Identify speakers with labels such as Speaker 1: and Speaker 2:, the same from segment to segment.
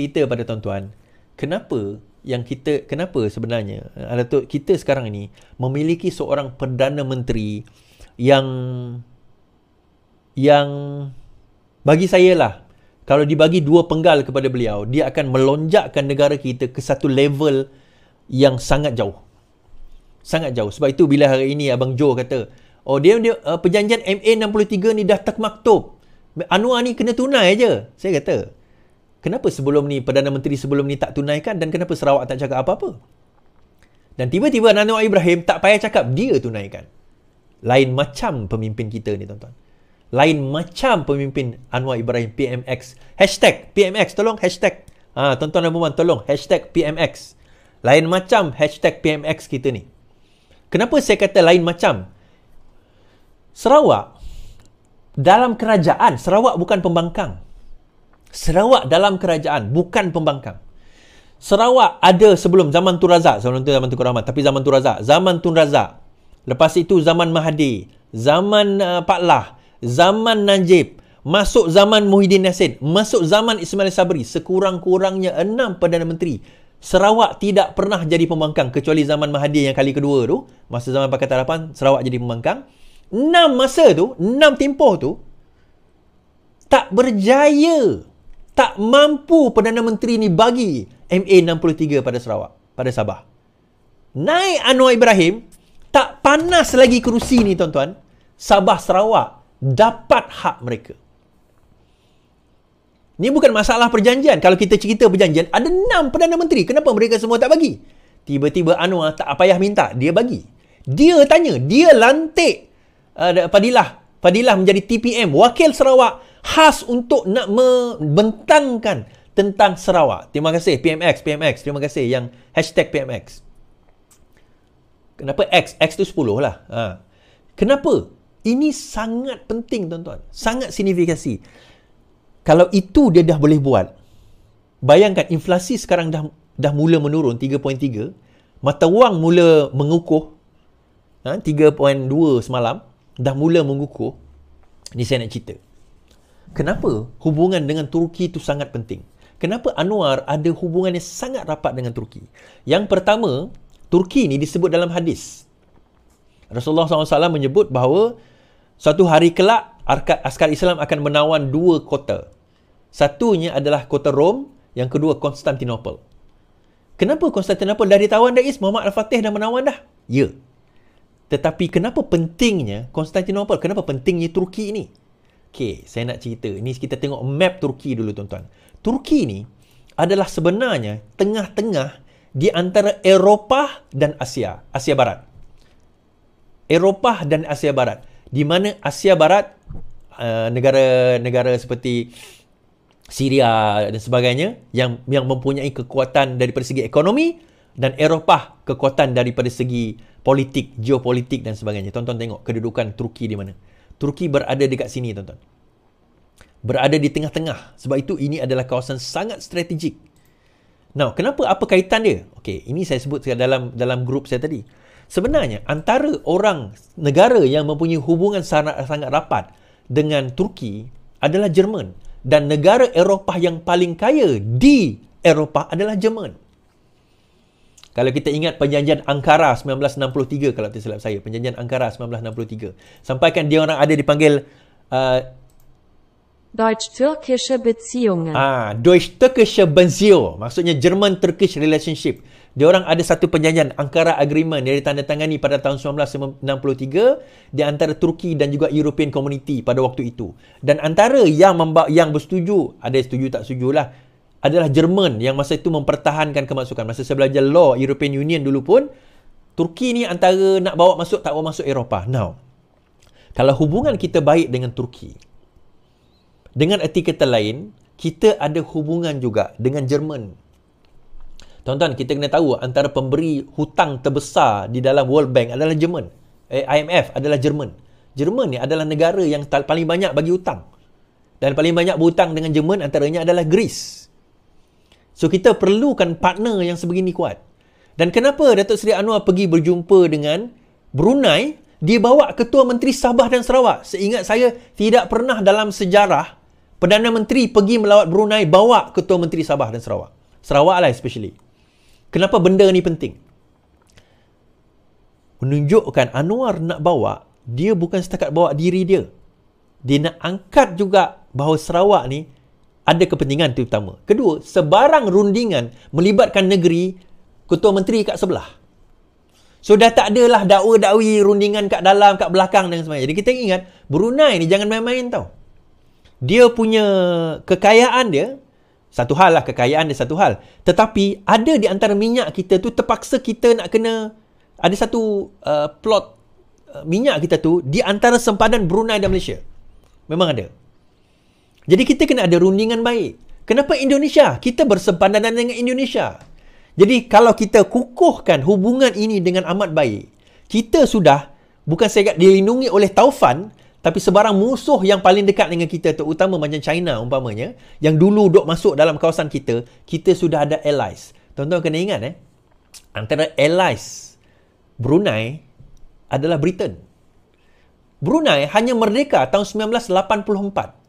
Speaker 1: cerita pada tuan-tuan kenapa yang kita kenapa sebenarnya eh, Datuk kita sekarang ini memiliki seorang perdana menteri yang yang bagi saya lah kalau dibagi dua penggal kepada beliau dia akan melonjakkan negara kita ke satu level yang sangat jauh sangat jauh sebab itu bila hari ini abang Joe kata oh dia dia uh, perjanjian MA63 ni dah tak termaktub Anwar ni kena tunai aje saya kata kenapa sebelum ni Perdana Menteri sebelum ni tak tunaikan dan kenapa Sarawak tak cakap apa-apa? Dan tiba-tiba Anwar Ibrahim tak payah cakap dia tunaikan. Lain macam pemimpin kita ni tuan-tuan. Lain macam pemimpin Anwar Ibrahim PMX. Hashtag PMX tolong hashtag. Ha, tuan-tuan dan perempuan tolong hashtag PMX. Lain macam hashtag PMX kita ni. Kenapa saya kata lain macam? Sarawak, dalam kerajaan, Sarawak bukan pembangkang. Sarawak dalam kerajaan bukan pembangkang. Sarawak ada sebelum zaman Tun Razak, sebelum tu zaman Tun Rahman. tapi zaman Tun Razak, zaman Tun Razak. Lepas itu zaman Mahdi, zaman uh, Pak Lah, zaman Najib, masuk zaman Muhyiddin Yassin, masuk zaman Ismail Sabri, sekurang-kurangnya enam Perdana Menteri. Sarawak tidak pernah jadi pembangkang kecuali zaman Mahdi yang kali kedua tu, masa zaman Pakatan Harapan, Sarawak jadi pembangkang. Enam masa tu, enam tempoh tu, tak berjaya tak mampu Perdana Menteri ni bagi MA63 pada Sarawak, pada Sabah. Naik Anwar Ibrahim, tak panas lagi kerusi ni tuan-tuan. Sabah Sarawak dapat hak mereka. Ni bukan masalah perjanjian. Kalau kita cerita perjanjian, ada enam Perdana Menteri. Kenapa mereka semua tak bagi? Tiba-tiba Anwar tak payah minta. Dia bagi. Dia tanya. Dia lantik uh, Padilah. Padilah menjadi TPM. Wakil Sarawak khas untuk nak membentangkan tentang Sarawak. Terima kasih PMX, PMX. Terima kasih yang hashtag PMX. Kenapa X? X tu 10 lah. Ha. Kenapa? Ini sangat penting tuan-tuan. Sangat signifikasi. Kalau itu dia dah boleh buat, bayangkan inflasi sekarang dah dah mula menurun 3.3, mata wang mula mengukuh ha, 3.2 semalam, dah mula mengukuh. Ini saya nak cerita kenapa hubungan dengan Turki itu sangat penting? Kenapa Anwar ada hubungan yang sangat rapat dengan Turki? Yang pertama, Turki ini disebut dalam hadis. Rasulullah SAW menyebut bahawa suatu hari kelak askar Islam akan menawan dua kota. Satunya adalah kota Rom, yang kedua Konstantinopel. Kenapa Konstantinopel dah ditawan dah Is? Muhammad Al-Fatih dah menawan dah? Ya. Tetapi kenapa pentingnya Konstantinopel? Kenapa pentingnya Turki ini? Okay, saya nak cerita. Ini kita tengok map Turki dulu tuan-tuan. Turki ni adalah sebenarnya tengah-tengah di antara Eropah dan Asia. Asia Barat. Eropah dan Asia Barat. Di mana Asia Barat, negara-negara uh, seperti Syria dan sebagainya yang yang mempunyai kekuatan daripada segi ekonomi dan Eropah kekuatan daripada segi politik, geopolitik dan sebagainya. Tonton tengok kedudukan Turki di mana. Turki berada dekat sini tuan-tuan. Berada di tengah-tengah. Sebab itu ini adalah kawasan sangat strategik. Now, kenapa apa kaitan dia? Okey, ini saya sebut dalam dalam grup saya tadi. Sebenarnya antara orang negara yang mempunyai hubungan sangat sangat rapat dengan Turki adalah Jerman dan negara Eropah yang paling kaya di Eropah adalah Jerman. Kalau kita ingat perjanjian Ankara 1963 kalau tidak silap saya, perjanjian Ankara 1963. Sampaikan dia orang ada dipanggil uh, Deutsch-Türkische Beziehungen. Ah, Deutsch-Türkische Beziehung, maksudnya German Turkish Relationship. Dia orang ada satu perjanjian Ankara Agreement yang ditandatangani pada tahun 1963 di antara Turki dan juga European Community pada waktu itu. Dan antara yang memba- yang bersetuju, ada setuju tak setuju lah adalah Jerman yang masa itu mempertahankan kemasukan. Masa saya belajar law European Union dulu pun, Turki ni antara nak bawa masuk tak bawa masuk Eropah. Now, kalau hubungan kita baik dengan Turki, dengan erti kata lain, kita ada hubungan juga dengan Jerman. Tuan-tuan, kita kena tahu antara pemberi hutang terbesar di dalam World Bank adalah Jerman. Eh, IMF adalah Jerman. Jerman ni adalah negara yang paling banyak bagi hutang. Dan paling banyak berhutang dengan Jerman antaranya adalah Greece. So kita perlukan partner yang sebegini kuat. Dan kenapa Datuk Seri Anwar pergi berjumpa dengan Brunei, dia bawa Ketua Menteri Sabah dan Sarawak. Seingat saya, tidak pernah dalam sejarah Perdana Menteri pergi melawat Brunei bawa Ketua Menteri Sabah dan Sarawak. Sarawak lah especially. Kenapa benda ni penting? Menunjukkan Anwar nak bawa, dia bukan setakat bawa diri dia. Dia nak angkat juga bahawa Sarawak ni ada kepentingan itu pertama. Kedua, sebarang rundingan melibatkan negeri, ketua menteri kat sebelah. So dah tak adalah dakwa-dakwi rundingan kat dalam, kat belakang dan sebagainya. Jadi kita ingat, Brunei ni jangan main-main tau. Dia punya kekayaan dia, satu hal lah kekayaan dia satu hal. Tetapi ada di antara minyak kita tu terpaksa kita nak kena, ada satu uh, plot uh, minyak kita tu di antara sempadan Brunei dan Malaysia. Memang ada. Jadi kita kena ada rundingan baik. Kenapa Indonesia? Kita bersepandanan dengan Indonesia. Jadi kalau kita kukuhkan hubungan ini dengan amat baik, kita sudah bukan sekadar dilindungi oleh Taufan, tapi sebarang musuh yang paling dekat dengan kita terutama macam China umpamanya, yang dulu duk masuk dalam kawasan kita, kita sudah ada allies. Tuan-tuan kena ingat eh, antara allies Brunei adalah Britain. Brunei hanya merdeka tahun 1984.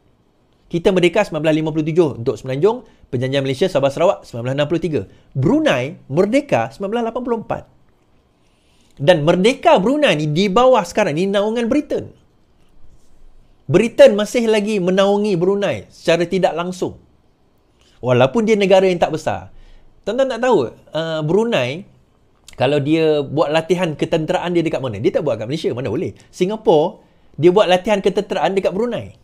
Speaker 1: Kita merdeka 1957 untuk Semenanjung, Perjanjian Malaysia Sabah Sarawak 1963. Brunei merdeka 1984. Dan merdeka Brunei ni di bawah sekarang ni naungan Britain. Britain masih lagi menaungi Brunei secara tidak langsung. Walaupun dia negara yang tak besar. Tuan-tuan tak tahu, uh, Brunei kalau dia buat latihan ketenteraan dia dekat mana? Dia tak buat kat Malaysia, mana boleh. Singapura, dia buat latihan ketenteraan dekat Brunei.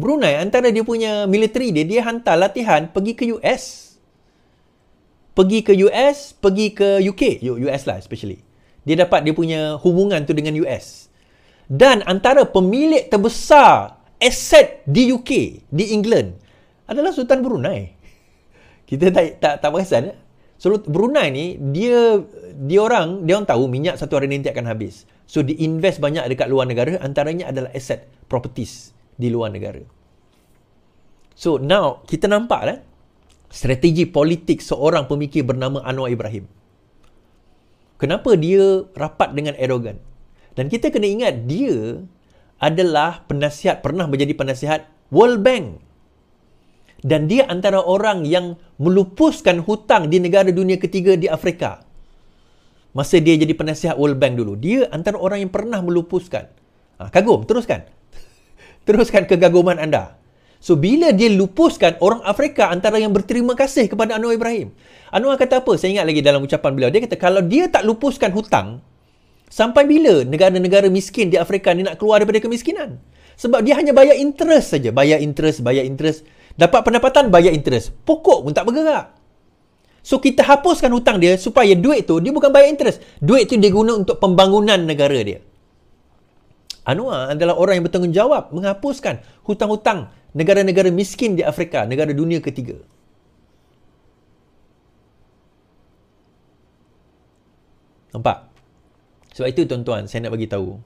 Speaker 1: Brunei antara dia punya military dia dia hantar latihan pergi ke US pergi ke US pergi ke UK US lah especially dia dapat dia punya hubungan tu dengan US dan antara pemilik terbesar aset di UK di England adalah Sultan Brunei kita tak tak tak perasan eh? so Brunei ni dia dia orang dia orang tahu minyak satu hari nanti akan habis so di invest banyak dekat luar negara antaranya adalah aset properties di luar negara. So now kita nampak eh, strategi politik seorang pemikir bernama Anwar Ibrahim. Kenapa dia rapat dengan Erdogan? Dan kita kena ingat dia adalah penasihat, pernah menjadi penasihat World Bank. Dan dia antara orang yang melupuskan hutang di negara dunia ketiga di Afrika. Masa dia jadi penasihat World Bank dulu. Dia antara orang yang pernah melupuskan. Ha, kagum, teruskan teruskan kegaguman anda. So bila dia lupuskan orang Afrika antara yang berterima kasih kepada Anwar Ibrahim. Anwar kata apa? Saya ingat lagi dalam ucapan beliau. Dia kata kalau dia tak lupuskan hutang, sampai bila negara-negara miskin di Afrika ni nak keluar daripada kemiskinan? Sebab dia hanya bayar interest saja, bayar interest, bayar interest, dapat pendapatan bayar interest. Pokok pun tak bergerak. So kita hapuskan hutang dia supaya duit tu dia bukan bayar interest. Duit tu dia guna untuk pembangunan negara dia. Anwar adalah orang yang bertanggungjawab menghapuskan hutang-hutang negara-negara miskin di Afrika, negara dunia ketiga. Nampak? Sebab itu tuan-tuan, saya nak bagi tahu.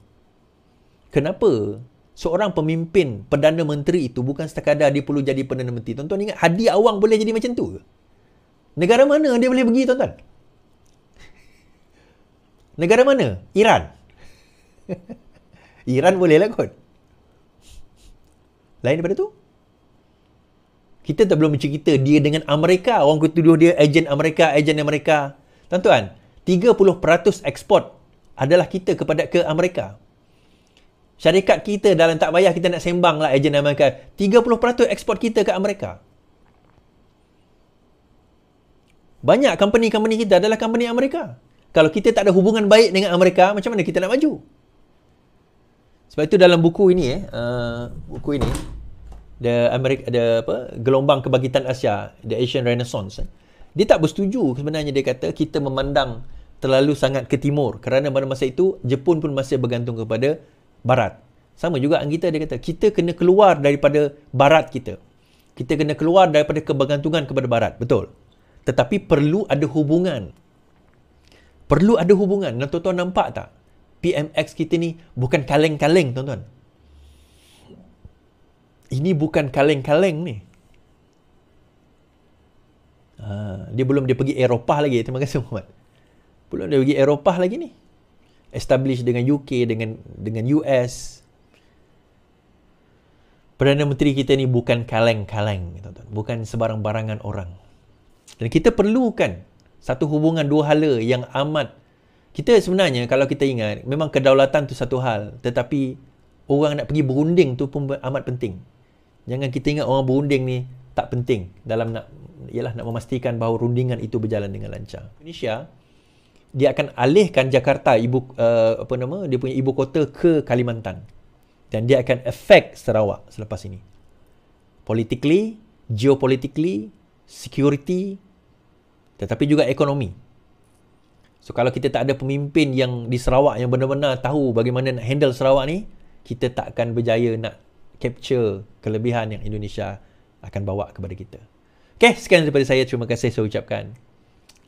Speaker 1: Kenapa seorang pemimpin Perdana Menteri itu bukan sekadar dia perlu jadi Perdana Menteri? Tuan-tuan ingat Hadi Awang boleh jadi macam tu Negara mana dia boleh pergi tuan-tuan? Negara mana? Iran. Iran boleh lah kot. Lain daripada tu, kita tak belum bercerita dia dengan Amerika. Orang kutuduh dia ejen Amerika, ejen Amerika. Tuan-tuan, 30% ekspor adalah kita kepada ke Amerika. Syarikat kita dalam tak payah kita nak sembang lah ejen Amerika. 30% ekspor kita ke Amerika. Banyak company-company kita adalah company Amerika. Kalau kita tak ada hubungan baik dengan Amerika, macam mana kita nak maju? Sebab itu dalam buku ini eh, uh, buku ini The Amerik ada apa? Gelombang Kebangkitan Asia, The Asian Renaissance. Eh. Dia tak bersetuju sebenarnya dia kata kita memandang terlalu sangat ke timur kerana pada masa itu Jepun pun masih bergantung kepada barat. Sama juga Anggita dia kata kita kena keluar daripada barat kita. Kita kena keluar daripada kebergantungan kepada barat, betul. Tetapi perlu ada hubungan. Perlu ada hubungan. Nah, tuan-tuan nampak tak? PMX kita ni bukan kaleng-kaleng tuan-tuan. Ini bukan kaleng-kaleng ni. Ha, dia belum dia pergi Eropah lagi. Terima kasih Muhammad. Belum dia pergi Eropah lagi ni. Establish dengan UK, dengan dengan US. Perdana Menteri kita ni bukan kaleng-kaleng. tuan Bukan sebarang barangan orang. Dan kita perlukan satu hubungan dua hala yang amat kita sebenarnya kalau kita ingat memang kedaulatan tu satu hal tetapi orang nak pergi berunding tu pun amat penting. Jangan kita ingat orang berunding ni tak penting dalam nak ialah nak memastikan bahawa rundingan itu berjalan dengan lancar. Indonesia dia akan alihkan Jakarta ibu uh, apa nama dia punya ibu kota ke Kalimantan. Dan dia akan affect Sarawak selepas ini. Politically, geopolitically, security tetapi juga ekonomi. So kalau kita tak ada pemimpin yang di Sarawak yang benar-benar tahu bagaimana nak handle Sarawak ni, kita tak akan berjaya nak capture kelebihan yang Indonesia akan bawa kepada kita. Okay, sekian daripada saya. Terima kasih saya ucapkan.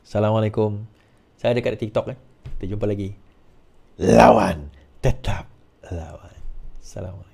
Speaker 1: Assalamualaikum. Saya ada kat TikTok eh. Kita jumpa lagi. Lawan. Tetap lawan. Assalamualaikum.